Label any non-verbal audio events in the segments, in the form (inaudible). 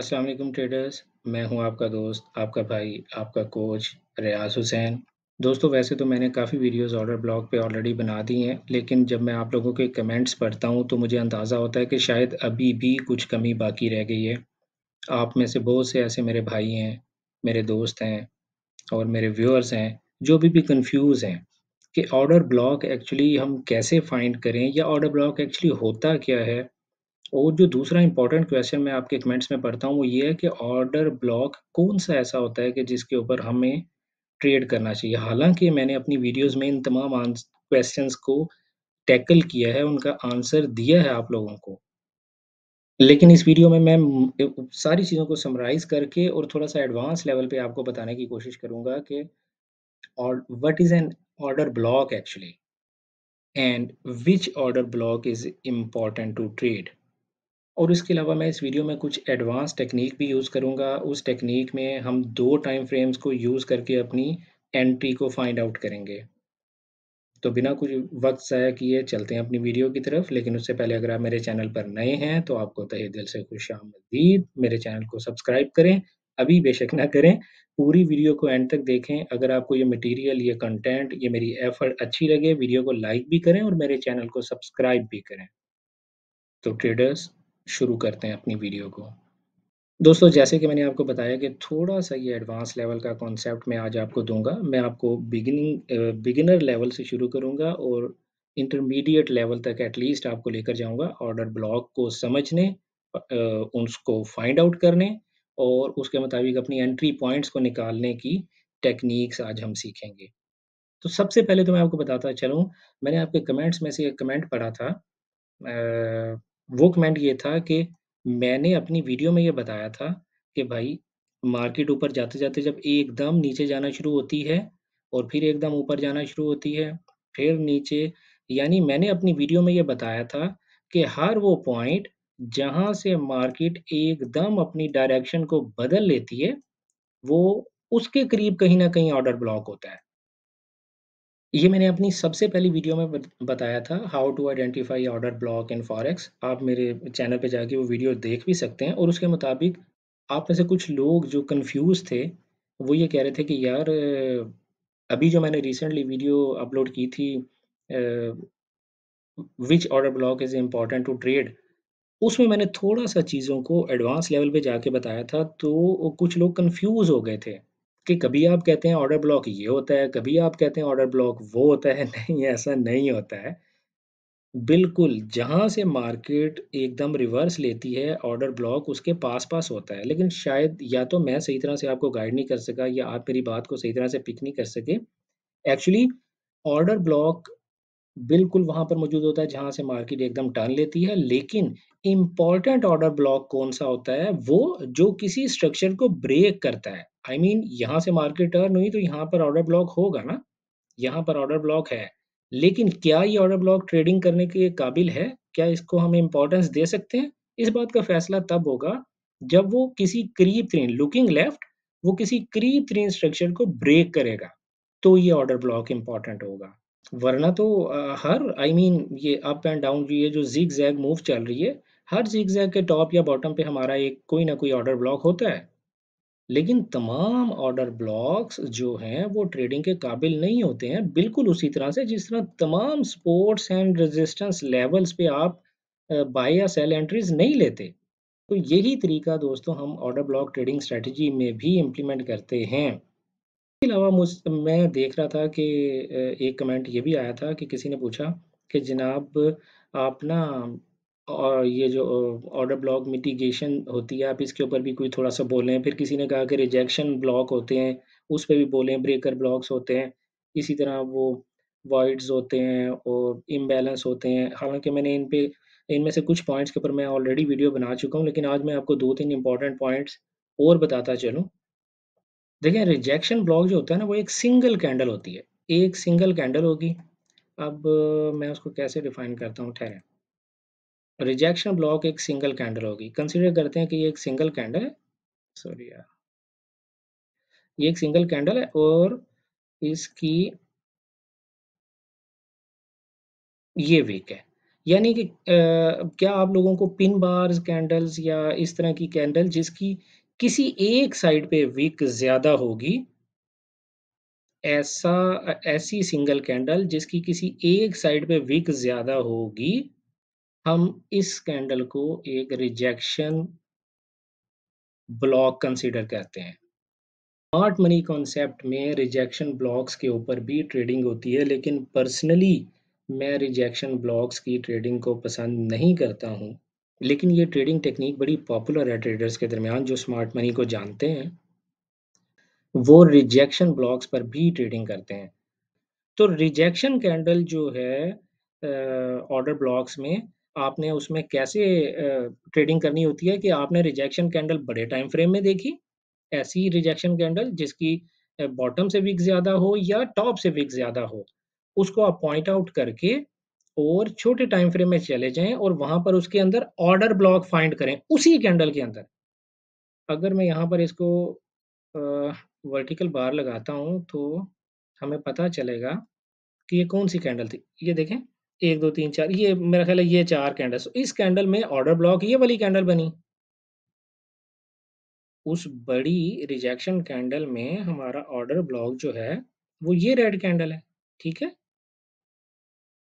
अस्सलाम वालेकुम ट्रेडर्स मैं हूं आपका दोस्त आपका भाई आपका कोच रियाज हुसैन दोस्तों वैसे तो मैंने काफ़ी वीडियोस ऑर्डर ब्लॉग पे ऑलरेडी बना दी हैं लेकिन जब मैं आप लोगों के कमेंट्स पढ़ता हूं तो मुझे अंदाज़ा होता है कि शायद अभी भी कुछ कमी बाकी रह गई है आप में से बहुत से ऐसे मेरे भाई हैं मेरे दोस्त हैं और मेरे व्यूअर्स हैं जो भी भी कन्फ्यूज़ हैं कि ऑर्डर ब्लॉक एक्चुअली हम कैसे फाइंड करें या ऑर्डर ब्लॉक एक्चुअली होता क्या है और जो दूसरा इंपॉर्टेंट क्वेश्चन मैं आपके कमेंट्स में पढ़ता हूँ वो ये है कि ऑर्डर ब्लॉक कौन सा ऐसा होता है कि जिसके ऊपर हमें ट्रेड करना चाहिए हालांकि मैंने अपनी वीडियोस में इन तमाम क्वेश्चन को टैकल किया है उनका आंसर दिया है आप लोगों को लेकिन इस वीडियो में मैं सारी चीज़ों को समराइज करके और थोड़ा सा एडवांस लेवल पे आपको बताने की कोशिश करूँगा कि और what is an order block actually and which order block is important to trade और इसके अलावा मैं इस वीडियो में कुछ एडवांस टेक्निक भी यूज़ करूँगा उस टेक्निक में हम दो टाइम फ्रेम्स को यूज़ करके अपनी एंट्री को फाइंड आउट करेंगे तो बिना कुछ वक्त ज़ाया किए चलते हैं अपनी वीडियो की तरफ लेकिन उससे पहले अगर आप मेरे चैनल पर नए हैं तो आपको तहे दिल से खुश आमदीद मेरे चैनल को सब्सक्राइब करें अभी बेशक ना करें पूरी वीडियो को एंड तक देखें अगर आपको ये मटेरियल ये कंटेंट ये मेरी एफर्ट अच्छी लगे वीडियो को लाइक भी करें और मेरे चैनल को सब्सक्राइब भी करें तो ट्रेडर्स शुरू करते हैं अपनी वीडियो को दोस्तों जैसे कि मैंने आपको बताया कि थोड़ा सा ये एडवांस लेवल का कॉन्सेप्ट मैं आज आपको दूंगा मैं आपको बिगिनिंग बिगिनर लेवल से शुरू करूंगा और इंटरमीडिएट लेवल तक एटलीस्ट आपको लेकर जाऊंगा ऑर्डर ब्लॉक को समझने उसको फाइंड आउट करने और उसके मुताबिक अपनी एंट्री पॉइंट्स को निकालने की टेक्निक्स आज हम सीखेंगे तो सबसे पहले तो मैं आपको बताता चलूँ मैंने आपके कमेंट्स में से एक कमेंट पढ़ा था वो कमेंट ये था कि मैंने अपनी वीडियो में ये बताया था कि भाई मार्केट ऊपर जाते जाते जब एकदम नीचे जाना शुरू होती है और फिर एकदम ऊपर जाना शुरू होती है फिर नीचे यानी मैंने अपनी वीडियो में ये बताया था कि हर वो पॉइंट जहाँ से मार्केट एकदम अपनी डायरेक्शन को बदल लेती है वो उसके करीब कहीं ना कहीं ऑर्डर ब्लॉक होता है ये मैंने अपनी सबसे पहली वीडियो में बताया था how to identify order block in forex आप मेरे चैनल पे जाके वो वीडियो देख भी सकते हैं और उसके मुताबिक आप में से कुछ लोग जो कंफ्यूज थे वो ये कह रहे थे कि यार अभी जो मैंने रिसेंटली वीडियो अपलोड की थी which order block is important to trade उसमें मैंने थोड़ा सा चीज़ों को एडवांस लेवल पे जाके बताया था तो कुछ लोग कंफ्यूज हो गए थे कि कभी आप कहते हैं ऑर्डर ब्लॉक ये होता है कभी आप कहते हैं ऑर्डर ब्लॉक वो होता है (laughs) नहीं ऐसा नहीं होता है बिल्कुल जहाँ से मार्केट एकदम रिवर्स लेती है ऑर्डर ब्लॉक उसके पास पास होता है लेकिन शायद या तो मैं सही तरह से आपको गाइड नहीं कर सका या आप मेरी बात को सही तरह से पिक नहीं कर सके एक्चुअली ऑर्डर ब्लॉक बिल्कुल वहां पर मौजूद होता है जहां से मार्केट एकदम टर्न लेती है लेकिन इंपॉर्टेंट ऑर्डर ब्लॉक कौन सा होता है वो जो किसी स्ट्रक्चर को ब्रेक करता है आई I मीन mean, यहां से मार्केट टर्न हुई तो यहाँ पर ऑर्डर ब्लॉक होगा ना यहाँ पर ऑर्डर ब्लॉक है लेकिन क्या ये ऑर्डर ब्लॉक ट्रेडिंग करने के काबिल है क्या इसको हम इम्पोर्टेंस दे सकते हैं इस बात का फैसला तब होगा जब वो किसी करीब तरीन लुकिंग लेफ्ट वो किसी करीब तरीन स्ट्रक्चर को ब्रेक करेगा तो ये ऑर्डर ब्लॉक इंपॉर्टेंट होगा वरना तो हर आई I मीन mean, ये अप एंड डाउन ये जो जीग जैग मूव चल रही है हर जीग जैग के टॉप या बॉटम पे हमारा एक कोई ना कोई ऑर्डर ब्लॉक होता है लेकिन तमाम ऑर्डर ब्लॉक्स जो हैं वो ट्रेडिंग के काबिल नहीं होते हैं बिल्कुल उसी तरह से जिस तरह तमाम स्पोर्ट्स एंड रेजिस्टेंस लेवल्स पे आप बाय या सेल एंट्रीज नहीं लेते तो यही तरीका दोस्तों हम ऑर्डर ब्लॉक ट्रेडिंग स्ट्रेटजी में भी इम्प्लीमेंट करते हैं इसके अलावा मुझ मैं देख रहा था कि एक कमेंट ये भी आया था कि किसी ने पूछा कि जनाब आप ना और ये जो ऑर्डर ब्लॉक मिटिगेशन होती है आप इसके ऊपर भी कोई थोड़ा सा बोलें फिर किसी ने कहा कि रिजेक्शन ब्लॉक होते हैं उस पर भी बोलें ब्रेकर ब्लॉक्स होते हैं इसी तरह वो वॉइड्स होते हैं और इम्बेलेंस होते हैं हालांकि मैंने इन पे इनमें से कुछ पॉइंट्स के ऊपर मैं ऑलरेडी वीडियो बना चुका हूँ लेकिन आज मैं आपको दो तीन इंपॉर्टेंट पॉइंट्स और बताता चलूँ देखिए रिजेक्शन ब्लॉक जो होता है ना वो एक सिंगल कैंडल होती है एक सिंगल कैंडल होगी अब मैं उसको कैसे डिफाइन करता हूँ ठहरे रिजेक्शन ब्लॉक एक सिंगल कैंडल होगी कंसिडर करते हैं कि ये एक सिंगल कैंडल है सॉरी यार ये एक सिंगल कैंडल है और इसकी ये वीक है यानी कि आ, क्या आप लोगों को पिन बार्स कैंडल्स या इस तरह की कैंडल जिसकी किसी एक साइड पे विक ज्यादा होगी ऐसा ऐसी सिंगल कैंडल जिसकी किसी एक साइड पे विक ज्यादा होगी हम इस कैंडल को एक रिजेक्शन ब्लॉक कंसीडर करते हैं स्मार्ट मनी कॉन्सेप्ट में रिजेक्शन ब्लॉक्स के ऊपर भी ट्रेडिंग होती है लेकिन पर्सनली मैं रिजेक्शन ब्लॉक्स की ट्रेडिंग को पसंद नहीं करता हूं लेकिन ये ट्रेडिंग टेक्निक बड़ी पॉपुलर है ट्रेडर्स के दरमियान जो स्मार्ट मनी को जानते हैं वो रिजेक्शन ब्लॉक्स पर भी ट्रेडिंग करते हैं तो रिजेक्शन कैंडल जो है ऑर्डर ब्लॉक्स में आपने उसमें कैसे ट्रेडिंग करनी होती है कि आपने रिजेक्शन कैंडल बड़े टाइम फ्रेम में देखी ऐसी रिजेक्शन कैंडल जिसकी बॉटम से वीक ज़्यादा हो या टॉप से वीक ज़्यादा हो उसको आप पॉइंट आउट करके और छोटे टाइम फ्रेम में चले जाएं और वहां पर उसके अंदर ऑर्डर ब्लॉक फाइंड करें उसी कैंडल के अंदर अगर मैं यहाँ पर इसको वर्टिकल बार लगाता हूं तो हमें पता चलेगा कि ये कौन सी कैंडल थी ये देखें एक दो तीन चार ये मेरा ख्याल है ये चार कैंडल इस कैंडल में ऑर्डर ब्लॉक ये वाली कैंडल बनी उस बड़ी रिजेक्शन कैंडल में हमारा ऑर्डर ब्लॉक जो है वो ये रेड कैंडल है ठीक है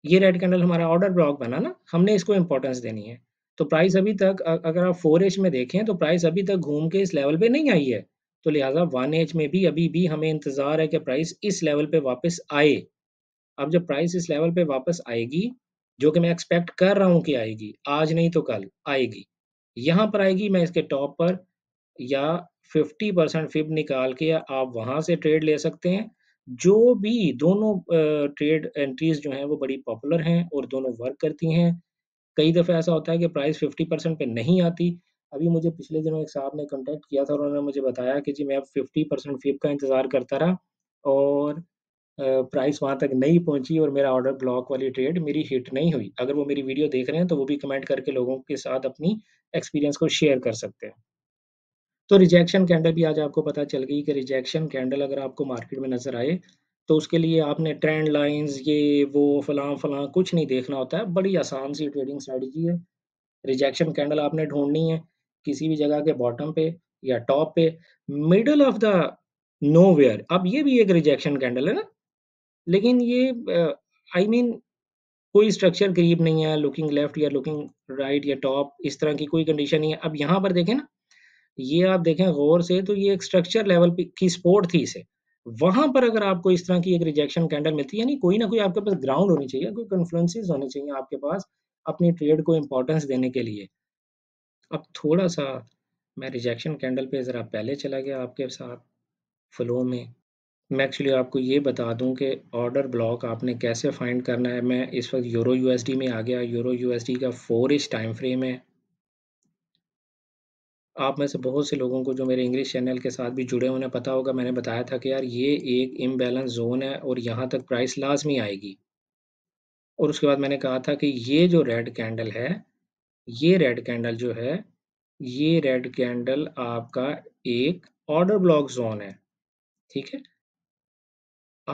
ये रेड कैंडल हमारा ऑर्डर ब्लॉक बना ना हमने इसको इंपॉर्टेंस देनी है तो प्राइस अभी तक अगर आप फोर एच में देखें तो प्राइस अभी तक घूम के इस लेवल पे नहीं आई है तो लिहाजा वन एच में भी अभी भी हमें इंतज़ार है कि प्राइस इस लेवल पे वापस आए अब जब प्राइस इस लेवल पे वापस आएगी जो कि मैं एक्सपेक्ट कर रहा हूँ कि आएगी आज नहीं तो कल आएगी यहाँ पर आएगी मैं इसके टॉप पर या फिफ्टी परसेंट फिब निकाल के आप वहाँ से ट्रेड ले सकते हैं जो भी दोनों ट्रेड एंट्रीज जो हैं वो बड़ी पॉपुलर हैं और दोनों वर्क करती हैं कई दफ़े ऐसा होता है कि प्राइस 50 परसेंट पर नहीं आती अभी मुझे पिछले दिनों एक साहब ने कॉन्टैक्ट किया था और उन्होंने मुझे बताया कि जी मैं अब फिफ्टी परसेंट फिप का इंतज़ार करता रहा और प्राइस वहाँ तक नहीं पहुँची और मेरा ऑर्डर ब्लॉक वाली ट्रेड मेरी हिट नहीं हुई अगर वो मेरी वीडियो देख रहे हैं तो वो भी कमेंट करके लोगों के साथ अपनी एक्सपीरियंस को शेयर कर सकते हैं तो रिजेक्शन कैंडल भी आज आपको पता चल गई कि रिजेक्शन कैंडल अगर आपको मार्केट में नज़र आए तो उसके लिए आपने ट्रेंड लाइंस ये वो फलां फलां कुछ नहीं देखना होता है बड़ी आसान सी ट्रेडिंग स्ट्रेटजी है रिजेक्शन कैंडल आपने ढूंढनी है किसी भी जगह के बॉटम पे या टॉप पे middle of the nowhere अब ये भी एक रिजेक्शन कैंडल है ना लेकिन ये आई मीन mean, कोई स्ट्रक्चर करीब नहीं है लुकिंग लेफ्ट या लुकिंग राइट या टॉप इस तरह की कोई कंडीशन नहीं है अब यहाँ पर देखें ना ये आप देखें गौर से तो ये एक स्ट्रक्चर लेवल की सपोर्ट थी इसे वहां पर अगर आपको इस तरह की एक रिजेक्शन कैंडल मिलती है यानी कोई ना कोई आपके पास ग्राउंड होनी चाहिए कोई कन्फ्लुएंसेस होने चाहिए आपके पास अपनी ट्रेड को इम्पोर्टेंस देने के लिए अब थोड़ा सा मैं रिजेक्शन कैंडल पे ज़रा पहले चला गया आपके साथ फ्लो में मैं एक्चुअली आपको ये बता दूं कि ऑर्डर ब्लॉक आपने कैसे फाइंड करना है मैं इस वक्त यूरो यूएसडी में आ गया यूरो यूएसडी का फोर इस टाइम फ्रेम है आप में से बहुत से लोगों को जो मेरे इंग्लिश चैनल के साथ भी जुड़े उन्हें पता होगा मैंने बताया था कि यार ये एक इम्बेलेंस जोन है और यहाँ तक प्राइस लाजमी आएगी और उसके बाद मैंने कहा था कि ये जो रेड कैंडल है ये रेड कैंडल जो है ये रेड कैंडल आपका एक ऑर्डर ब्लॉक जोन है ठीक है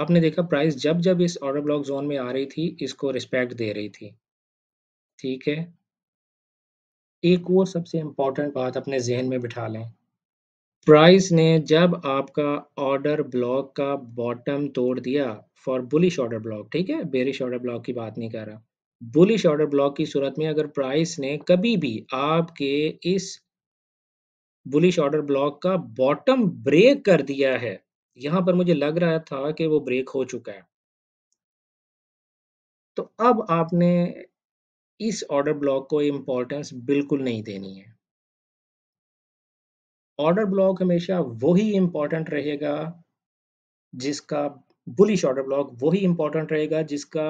आपने देखा प्राइस जब जब इस ऑर्डर ब्लॉक जोन में आ रही थी इसको रिस्पेक्ट दे रही थी ठीक है एक वो सबसे इम्पॉर्टेंट बात अपने जहन में बिठा लें प्राइस ने जब आपका ऑर्डर ब्लॉक का बॉटम तोड़ दिया फॉर बुलिश ऑर्डर ब्लॉक ठीक है बेरिश ऑर्डर ब्लॉक की बात नहीं कर रहा बुलिश ऑर्डर ब्लॉक की सूरत में अगर प्राइस ने कभी भी आपके इस बुलिश ऑर्डर ब्लॉक का बॉटम ब्रेक कर दिया है यहां पर मुझे लग रहा था कि वो ब्रेक हो चुका है तो अब आपने इस ऑर्डर ब्लॉक को इम्पोर्टेंस बिल्कुल नहीं देनी है ऑर्डर ब्लॉक हमेशा वही इम्पोर्टेंट रहेगा जिसका बुलिश ऑर्डर ब्लॉक वही इम्पोर्टेंट रहेगा जिसका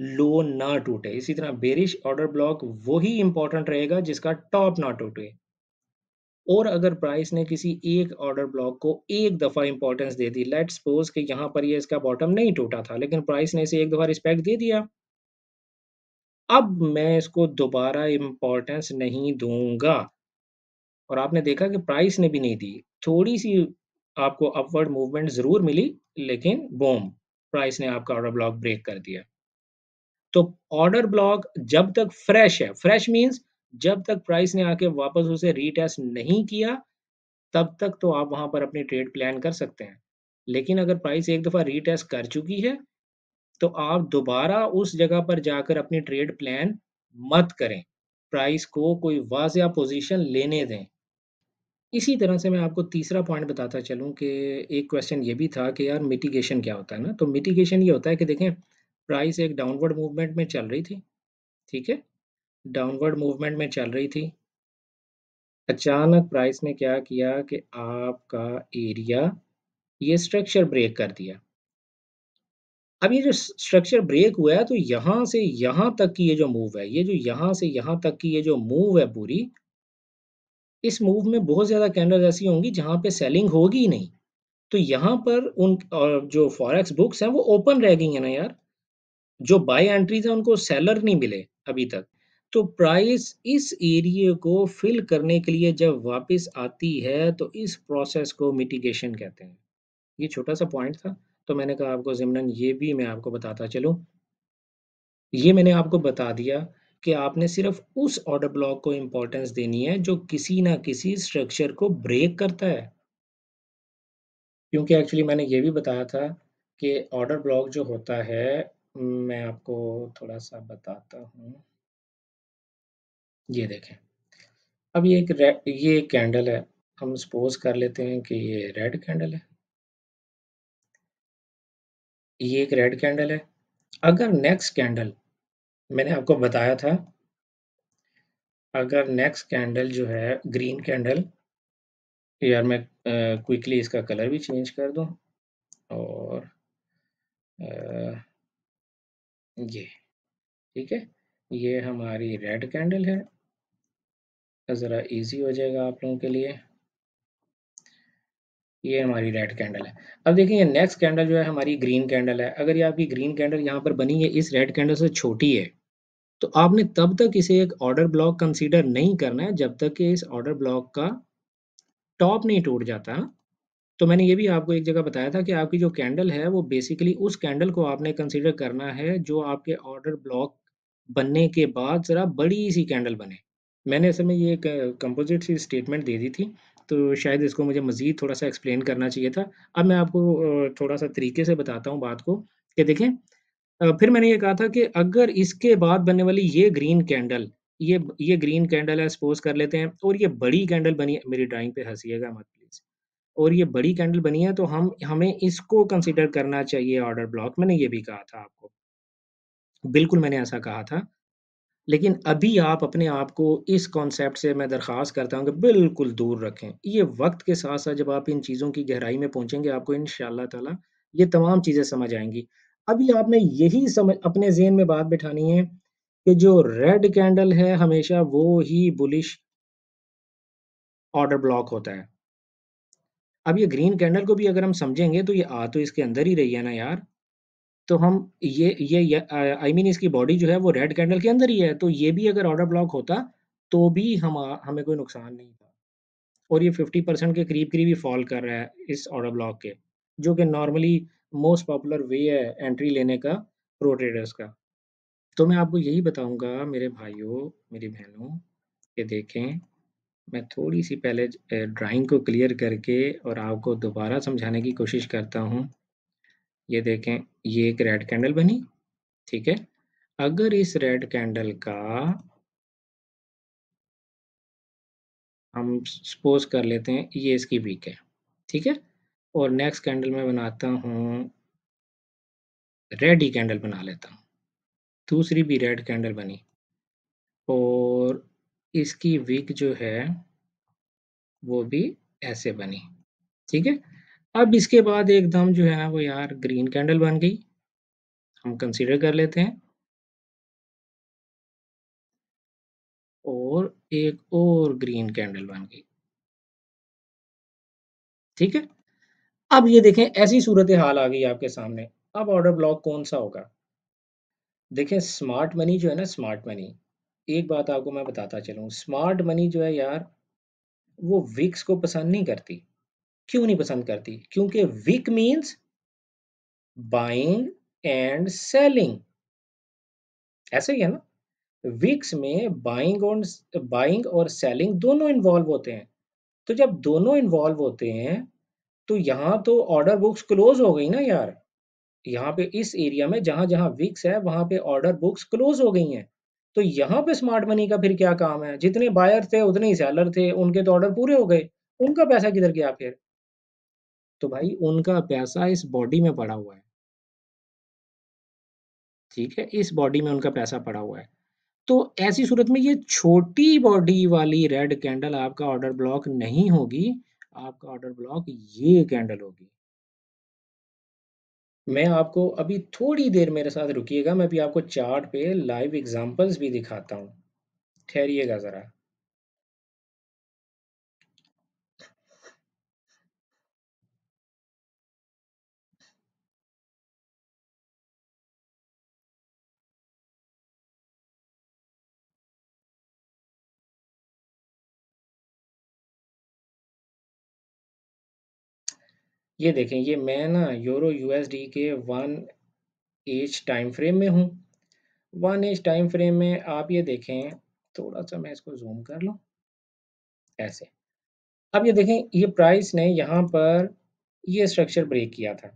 लो ना टूटे इसी तरह बेरिश ऑर्डर ब्लॉक वही इम्पोर्टेंट रहेगा जिसका टॉप ना टूटे और अगर प्राइस ने किसी एक ऑर्डर ब्लॉक को एक दफ़ा इंपॉर्टेंस दे दी लेट सपोज कि यहां पर ये इसका बॉटम नहीं टूटा था लेकिन प्राइस ने इसे एक दफ़ा रिस्पेक्ट दे दिया अब मैं इसको दोबारा इम्पोर्टेंस नहीं दूंगा और आपने देखा कि प्राइस ने भी नहीं दी थोड़ी सी आपको अपवर्ड मूवमेंट ज़रूर मिली लेकिन बोम प्राइस ने आपका ऑर्डर ब्लॉक ब्रेक कर दिया तो ऑर्डर ब्लॉक जब तक फ्रेश है फ्रेश मीन्स जब तक प्राइस ने आके वापस उसे रीटेस्ट नहीं किया तब तक तो आप वहां पर अपनी ट्रेड प्लान कर सकते हैं लेकिन अगर प्राइस एक दफ़ा रीटेस्ट कर चुकी है तो आप दोबारा उस जगह पर जाकर अपनी ट्रेड प्लान मत करें प्राइस को कोई वाजिया पोजीशन लेने दें इसी तरह से मैं आपको तीसरा पॉइंट बताता चलूं कि एक क्वेश्चन ये भी था कि यार मिटिगेशन क्या होता है ना तो मिटिगेशन ये होता है कि देखें प्राइस एक डाउनवर्ड मूवमेंट में चल रही थी ठीक है डाउनवर्ड मूवमेंट में चल रही थी अचानक प्राइस ने क्या किया कि आपका एरिया ये स्ट्रक्चर ब्रेक कर दिया अब ये जो स्ट्रक्चर ब्रेक हुआ है तो यहाँ से यहाँ तक की ये जो मूव है ये जो यहाँ से यहाँ तक की ये जो मूव है पूरी इस मूव में बहुत ज़्यादा कैंडल ऐसी होंगी जहां पे सेलिंग होगी नहीं तो यहाँ पर उन और जो फॉरेक्स बुक्स हैं वो ओपन रह गई है ना यार जो बाय एंट्रीज है उनको सेलर नहीं मिले अभी तक तो प्राइस इस एरिए को फिल करने के लिए जब वापस आती है तो इस प्रोसेस को मिटिगेशन कहते हैं ये छोटा सा पॉइंट था तो मैंने कहा आपको ज़िमनन ये भी मैं आपको बताता चलूँ ये मैंने आपको बता दिया कि आपने सिर्फ उस ऑर्डर ब्लॉक को इम्पोर्टेंस देनी है जो किसी ना किसी स्ट्रक्चर को ब्रेक करता है क्योंकि एक्चुअली मैंने ये भी बताया था कि ऑर्डर ब्लॉक जो होता है मैं आपको थोड़ा सा बताता हूँ ये देखें अब ये एक ये कैंडल है हम सपोज कर लेते हैं कि ये रेड कैंडल है ये एक रेड कैंडल है अगर नेक्स्ट कैंडल मैंने आपको बताया था अगर नेक्स्ट कैंडल जो है ग्रीन कैंडल यार मैं क्विकली इसका कलर भी चेंज कर दूं और आ, ये ठीक है ये हमारी रेड कैंडल है ज़रा इजी हो जाएगा आप लोगों के लिए ये हमारी रेड कैंडल है अब देखिए नेक्स्ट कैंडल जो है हमारी ग्रीन कैंडल है अगर ये आपकी ग्रीन कैंडल यहाँ पर बनी है इस रेड कैंडल से छोटी है तो आपने तब तक इसे एक ऑर्डर ब्लॉक कंसीडर नहीं करना है जब तक कि इस ऑर्डर ब्लॉक का टॉप नहीं टूट जाता तो मैंने ये भी आपको एक जगह बताया था कि आपकी जो कैंडल है वो बेसिकली उस कैंडल को आपने कंसिडर करना है जो आपके ऑर्डर ब्लॉक बनने के बाद ज़रा बड़ी सी कैंडल बने मैंने असल में ये एक कंपोजिट सी स्टेटमेंट दे दी थी तो शायद इसको मुझे मज़ीद थोड़ा सा एक्सप्लेन करना चाहिए था अब मैं आपको थोड़ा सा तरीके से बताता हूँ बात को कि देखें फिर मैंने ये कहा था कि अगर इसके बाद बनने वाली ये ग्रीन कैंडल ये ये ग्रीन कैंडल है सपोज कर लेते हैं और ये बड़ी कैंडल बनी है मेरी ड्राइंग पे हंसीएगा मत प्लीज़ और ये बड़ी कैंडल बनी है तो हम हमें इसको कंसिडर करना चाहिए ऑर्डर ब्लॉक मैंने ये भी कहा था आपको बिल्कुल मैंने ऐसा कहा था लेकिन अभी आप अपने आप को इस कॉन्सेप्ट से मैं दरख्वास्त करता हूँ कि बिल्कुल दूर रखें ये वक्त के साथ साथ जब आप इन चीज़ों की गहराई में पहुँचेंगे आपको इन ताला ये तमाम चीज़ें समझ आएंगी अभी आपने यही समझ अपने जेन में बात बिठानी है कि जो रेड कैंडल है हमेशा वो ही बुलिश ऑर्डर ब्लॉक होता है अब ये ग्रीन कैंडल को भी अगर हम समझेंगे तो ये आ तो इसके अंदर ही रही है ना यार तो हम ये ये आई मीन इसकी बॉडी जो है वो रेड कैंडल के अंदर ही है तो ये भी अगर ऑर्डर ब्लॉक होता तो भी हम हमें कोई नुकसान नहीं था और ये 50 परसेंट के करीब करीब ही फॉल कर रहा है इस ऑर्डर ब्लॉक के जो कि नॉर्मली मोस्ट पॉपुलर वे है एंट्री लेने का प्रो ट्रेडर्स का तो मैं आपको यही बताऊंगा मेरे भाइयों मेरी बहनों ये देखें मैं थोड़ी सी पहले ड्राइंग को क्लियर करके और आपको दोबारा समझाने की कोशिश करता हूँ ये देखें ये एक रेड कैंडल बनी ठीक है अगर इस रेड कैंडल का हम सपोज कर लेते हैं ये इसकी वीक है ठीक है और नेक्स्ट कैंडल में बनाता हूँ रेड ही कैंडल बना लेता हूँ दूसरी भी रेड कैंडल बनी और इसकी वीक जो है वो भी ऐसे बनी ठीक है अब इसके बाद एकदम जो है वो यार ग्रीन कैंडल बन गई हम कंसीडर कर लेते हैं और एक और ग्रीन कैंडल बन गई ठीक है अब ये देखें ऐसी सूरत हाल आ गई आपके सामने अब ऑर्डर ब्लॉक कौन सा होगा देखें स्मार्ट मनी जो है ना स्मार्ट मनी एक बात आपको मैं बताता चलूँ स्मार्ट मनी जो है यार वो विक्स को पसंद नहीं करती क्यों नहीं पसंद करती क्योंकि wick means buying and selling ऐसे ही है ना वीक्स में बाइंग और बाइंग और सेलिंग दोनों इन्वॉल्व होते हैं तो जब दोनों इन्वॉल्व होते हैं तो यहाँ तो ऑर्डर बुक्स क्लोज हो गई ना यार यहाँ पे इस एरिया में जहां जहां वीक्स है वहां पे ऑर्डर बुक्स क्लोज हो गई हैं तो यहाँ पे स्मार्ट मनी का फिर क्या काम है जितने बायर थे उतने ही सेलर थे उनके तो ऑर्डर पूरे हो गए उनका पैसा किधर गया फिर तो भाई उनका पैसा इस बॉडी में पड़ा हुआ है ठीक है इस बॉडी में उनका पैसा पड़ा हुआ है तो ऐसी सूरत में ये छोटी बॉडी वाली रेड कैंडल आपका ऑर्डर ब्लॉक नहीं होगी आपका ऑर्डर ब्लॉक ये कैंडल होगी मैं आपको अभी थोड़ी देर मेरे साथ रुकिएगा मैं भी आपको चार्ट पे लाइव एग्जांपल्स भी दिखाता हूँ ठहरिएगा ज़रा ये देखें ये मैं ना यूरो यूएसडी के वन एज टाइम फ्रेम में हूँ वन एज टाइम फ्रेम में आप ये देखें थोड़ा सा मैं इसको जूम कर लूँ ऐसे अब ये देखें ये प्राइस ने यहाँ पर ये स्ट्रक्चर ब्रेक किया था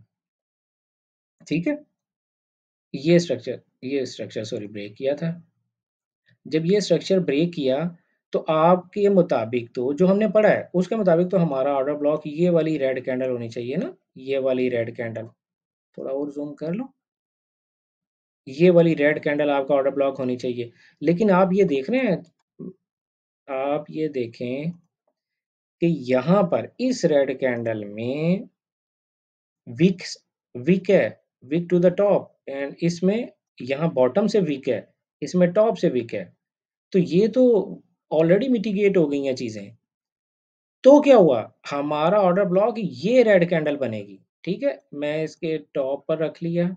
ठीक है ये स्ट्रक्चर ये स्ट्रक्चर सॉरी ब्रेक किया था जब ये स्ट्रक्चर ब्रेक किया तो आपके मुताबिक तो जो हमने पढ़ा है उसके मुताबिक तो हमारा ऑर्डर ब्लॉक ये वाली रेड कैंडल होनी चाहिए ना ये वाली रेड कैंडल थोड़ा और जूम कर लो ये वाली रेड कैंडल आपका ऑर्डर ब्लॉक होनी चाहिए लेकिन आप ये देख रहे हैं आप ये देखें कि यहां पर इस रेड कैंडल में वीक वीक है wick to the top and इसमें यहाँ बॉटम से वीक है इसमें टॉप से वीक है तो ये तो ऑलरेडी मिटिगेट हो गई हैं चीज़ें तो क्या हुआ हमारा ऑर्डर ब्लॉक ये रेड कैंडल बनेगी ठीक है मैं इसके टॉप पर रख लिया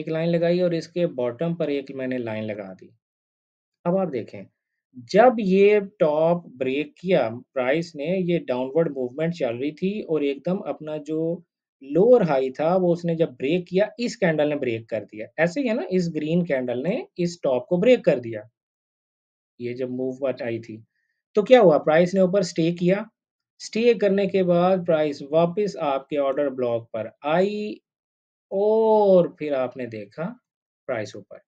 एक लाइन लगाई और इसके बॉटम पर एक मैंने लाइन लगा दी अब आप देखें जब ये टॉप ब्रेक किया प्राइस ने ये डाउनवर्ड मूवमेंट चल रही थी और एकदम अपना जो लोअर हाई था वो उसने जब ब्रेक किया इस कैंडल ने ब्रेक कर दिया ऐसे ही है ना इस ग्रीन कैंडल ने इस टॉप को ब्रेक कर दिया ये जब मूवमेंट तो आई थी तो क्या हुआ प्राइस ने ऊपर स्टे किया स्टे करने के बाद प्राइस वापस आपके ऑर्डर ब्लॉक पर आई और फिर आपने देखा प्राइस ऊपर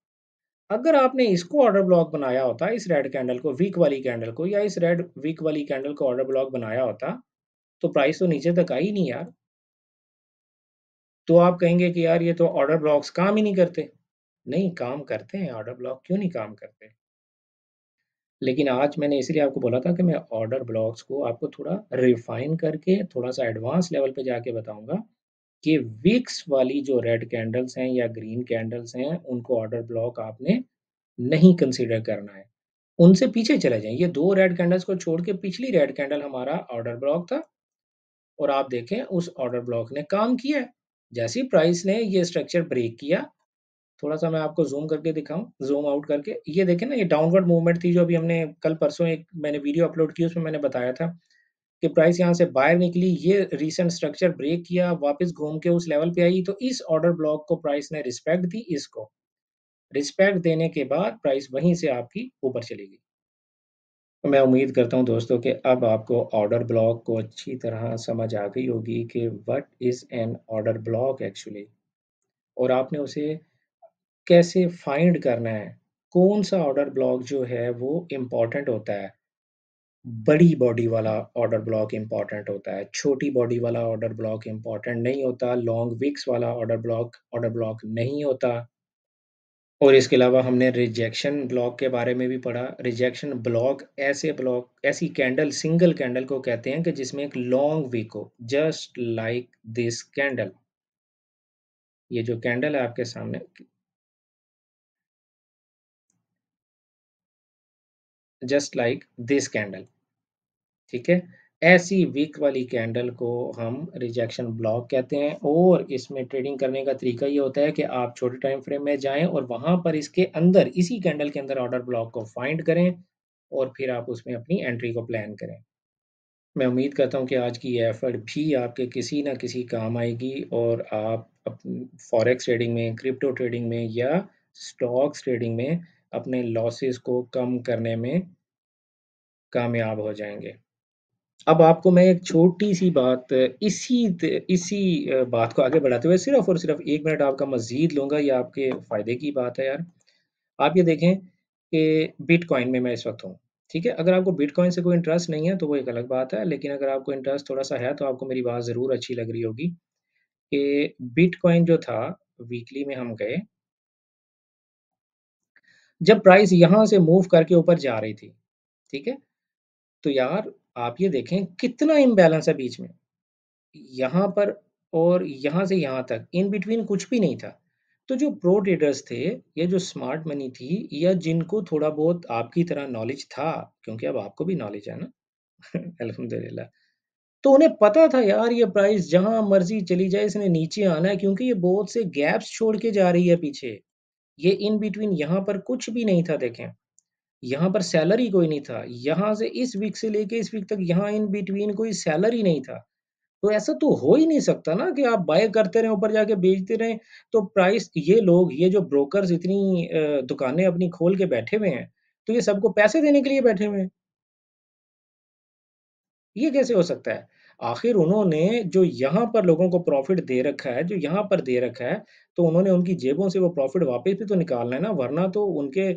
अगर आपने इसको ऑर्डर ब्लॉक बनाया होता इस रेड कैंडल को वीक वाली कैंडल को या इस रेड वीक वाली कैंडल को ऑर्डर ब्लॉक बनाया होता तो प्राइस तो नीचे तक आई नहीं यार तो आप कहेंगे कि यार ये तो ऑर्डर ब्लॉक्स काम ही नहीं करते नहीं काम करते हैं ऑर्डर ब्लॉक क्यों नहीं काम करते लेकिन आज मैंने इसलिए आपको बोला था कि मैं ऑर्डर ब्लॉक्स को आपको थोड़ा रिफाइन करके थोड़ा सा एडवांस लेवल पे जाके बताऊंगा कि विक्स वाली जो रेड कैंडल्स हैं या ग्रीन कैंडल्स हैं उनको ऑर्डर ब्लॉक आपने नहीं कंसिडर करना है उनसे पीछे चले जाएं ये दो रेड कैंडल्स को छोड़ के पिछली रेड कैंडल हमारा ऑर्डर ब्लॉक था और आप देखें उस ऑर्डर ब्लॉक ने काम किया जैसी प्राइस ने ये स्ट्रक्चर ब्रेक किया थोड़ा सा मैं आपको जूम करके दिखाऊं जूम आउट करके ये देखें ना ये डाउनवर्ड मूवमेंट थी जो अभी हमने कल परसों एक मैंने वीडियो अपलोड की उसमें मैंने बताया था कि प्राइस यहाँ से बाहर निकली ये रिसेंट स्ट्रक्चर ब्रेक किया वापस घूम के उस लेवल पे आई तो इस ऑर्डर ब्लॉक को प्राइस ने रिस्पेक्ट दी इसको रिस्पेक्ट देने के बाद प्राइस वहीं से आपकी ऊपर चली गई तो मैं उम्मीद करता हूं दोस्तों कि अब आपको ऑर्डर ब्लॉक को अच्छी तरह समझ आ गई होगी कि what is an order block actually और आपने उसे कैसे फाइंड करना है कौन सा ऑर्डर ब्लॉक जो है वो इम्पॉर्टेंट होता है बड़ी बॉडी वाला ऑर्डर ब्लॉक इम्पॉर्टेंट होता है छोटी बॉडी वाला ऑर्डर ब्लॉक इम्पॉर्टेंट नहीं होता लॉन्ग विक्स वाला ऑर्डर ब्लॉक ऑर्डर ब्लॉक नहीं होता और इसके अलावा हमने रिजेक्शन ब्लॉक के बारे में भी पढ़ा रिजेक्शन ब्लॉक ऐसे ब्लॉक ऐसी कैंडल सिंगल कैंडल को कहते हैं कि जिसमें एक लॉन्ग विक हो जस्ट लाइक दिस कैंडल ये जो कैंडल है आपके सामने जस्ट लाइक दिस कैंडल ठीक है ऐसी वीक वाली कैंडल को हम रिजेक्शन ब्लॉक कहते हैं और इसमें ट्रेडिंग करने का तरीका ये होता है कि आप छोटे टाइम फ्रेम में जाएं और वहां पर इसके अंदर इसी कैंडल के अंदर ऑर्डर ब्लॉक को फाइंड करें और फिर आप उसमें अपनी एंट्री को प्लान करें मैं उम्मीद करता हूं कि आज की ये एफर्ट भी आपके किसी ना किसी काम आएगी और आप फॉरेक्स ट्रेडिंग में क्रिप्टो ट्रेडिंग में या स्टॉक्स ट्रेडिंग में अपने लॉसेस को कम करने में कामयाब हो जाएंगे अब आपको मैं एक छोटी सी बात इसी इसी बात को आगे बढ़ाते हुए सिर्फ और सिर्फ एक मिनट आपका मजीद लूंगा ये आपके फ़ायदे की बात है यार आप ये देखें कि बिटकॉइन में मैं इस वक्त हूँ ठीक है अगर आपको बिटकॉइन से कोई इंटरेस्ट नहीं है तो वो एक अलग बात है लेकिन अगर आपको इंटरेस्ट थोड़ा सा है तो आपको मेरी बात ज़रूर अच्छी लग रही होगी कि बिटकॉइन जो था वीकली में हम गए जब प्राइस यहां से मूव करके ऊपर जा रही थी ठीक है तो यार आप ये देखें कितना इम्बैलेंस है बीच में यहां पर और यहां से यहां तक इन बिटवीन कुछ भी नहीं था तो जो प्रो ट्रेडर्स थे या जो स्मार्ट मनी थी या जिनको थोड़ा बहुत आपकी तरह नॉलेज था क्योंकि अब आपको भी नॉलेज है ना (laughs) अलहमदिल्ला तो उन्हें पता था यार ये प्राइस जहां मर्जी चली जाए इसने नीचे आना है क्योंकि ये बहुत से गैप्स छोड़ के जा रही है पीछे ये इन बिटवीन यहाँ पर कुछ भी नहीं था देखें यहाँ पर सैलरी कोई नहीं था यहाँ से इस वीक से लेके इस वीक तक यहाँ इन बिटवीन कोई सैलरी नहीं था तो ऐसा तो हो ही नहीं सकता ना कि आप बाय करते रहें ऊपर जाके बेचते रहें तो प्राइस ये लोग ये जो ब्रोकर्स इतनी दुकानें अपनी खोल के बैठे हुए हैं तो ये सबको पैसे देने के लिए बैठे हुए हैं ये कैसे हो सकता है आखिर उन्होंने जो यहाँ पर लोगों को प्रॉफिट दे रखा है जो यहाँ पर दे रखा है तो उन्होंने उनकी जेबों से वो प्रॉफिट वापस भी तो निकालना है ना वरना तो उनके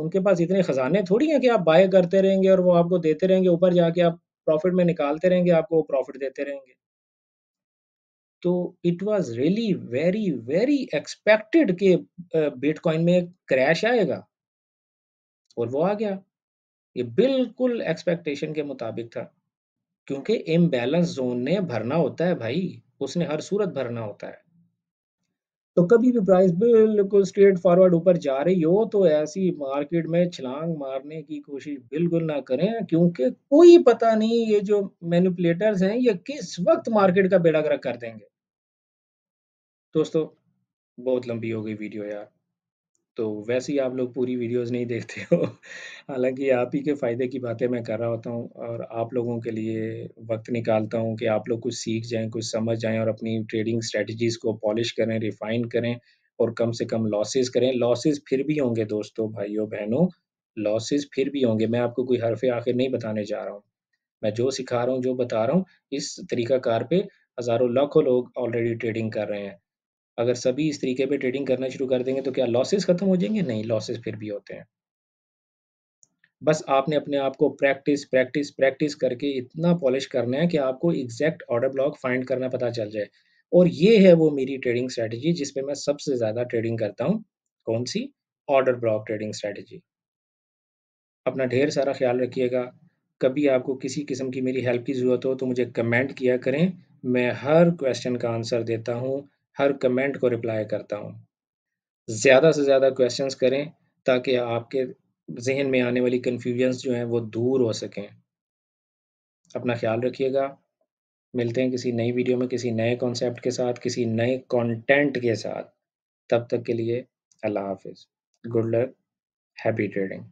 उनके पास इतने खजाने थोड़ी हैं कि आप बाय करते रहेंगे और वो आपको देते रहेंगे ऊपर जाके आप प्रॉफिट में निकालते रहेंगे आपको वो प्रॉफिट देते रहेंगे तो it was really very very expected के बिटकॉइन में क्रैश आएगा और वो आ गया ये बिल्कुल एक्सपेक्टेशन के मुताबिक था क्योंकि इम्बैलेंस जोन ने भरना होता है भाई उसने हर सूरत भरना होता है तो कभी भी प्राइस बिल्कुल स्ट्रेट फॉरवर्ड ऊपर जा रही हो तो ऐसी मार्केट में छलांग मारने की कोशिश बिल्कुल ना करें क्योंकि कोई पता नहीं ये जो मैनिपुलेटर्स हैं ये किस वक्त मार्केट का बेड़ा गर्क कर देंगे दोस्तों बहुत लंबी हो गई वीडियो यार तो वैसे ही आप लोग पूरी वीडियोस नहीं देखते हो (laughs) हालांकि आप ही के फ़ायदे की बातें मैं कर रहा होता हूँ और आप लोगों के लिए वक्त निकालता हूँ कि आप लोग कुछ सीख जाएं कुछ समझ जाएं और अपनी ट्रेडिंग स्ट्रेटजीज़ को पॉलिश करें रिफाइन करें और कम से कम लॉसेस करें लॉसेस फिर भी होंगे दोस्तों भाइयों बहनों लॉसेस फिर भी होंगे मैं आपको कोई हरफ आखिर नहीं बताने जा रहा हूँ मैं जो सिखा रहा हूँ जो बता रहा हूँ इस तरीक़ाकार पे हज़ारों लाखों लोग ऑलरेडी ट्रेडिंग कर रहे हैं अगर सभी इस तरीके पे ट्रेडिंग करना शुरू कर देंगे तो क्या लॉसेस खत्म हो जाएंगे नहीं लॉसेस फिर भी होते हैं बस आपने अपने आप को प्रैक्टिस प्रैक्टिस प्रैक्टिस करके इतना पॉलिश करना है कि आपको एग्जैक्ट ऑर्डर ब्लॉक फाइंड करना पता चल जाए और ये है वो मेरी ट्रेडिंग स्ट्रैटेजी जिसपे मैं सबसे ज़्यादा ट्रेडिंग करता हूँ कौन सी ऑर्डर ब्लॉक ट्रेडिंग स्ट्रैटेजी अपना ढेर सारा ख्याल रखिएगा कभी आपको किसी किस्म की मेरी हेल्प की ज़रूरत हो तो मुझे कमेंट किया करें मैं हर क्वेश्चन का आंसर देता हूँ हर कमेंट को रिप्लाई करता हूँ ज़्यादा से ज़्यादा क्वेश्चंस करें ताकि आपके जहन में आने वाली कन्फ्यूजन्स जो हैं वो दूर हो सकें अपना ख्याल रखिएगा मिलते हैं किसी नई वीडियो में किसी नए कॉन्सेप्ट के साथ किसी नए कंटेंट के साथ तब तक के लिए अल्लाह हाफिज़ गुड लक हैप्पी ट्रेडिंग